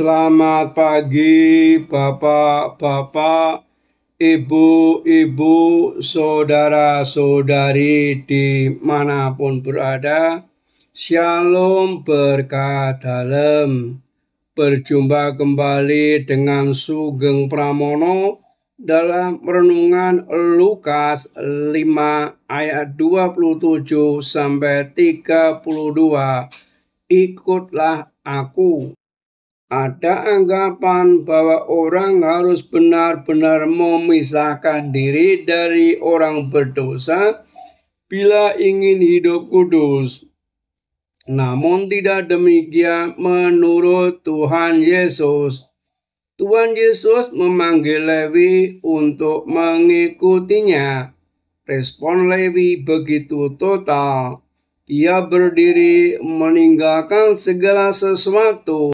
Selamat pagi Bapak-bapak, Ibu-ibu, saudara-saudari dimanapun berada. Shalom berkah dalam. Berjumpa kembali dengan Sugeng Pramono dalam renungan Lukas 5 ayat 27 sampai 32. Ikutlah aku. Ada anggapan bahwa orang harus benar-benar memisahkan diri dari orang berdosa bila ingin hidup kudus. Namun tidak demikian menurut Tuhan Yesus. Tuhan Yesus memanggil Lewi untuk mengikutinya. Respon Lewi begitu total. Ia berdiri meninggalkan segala sesuatu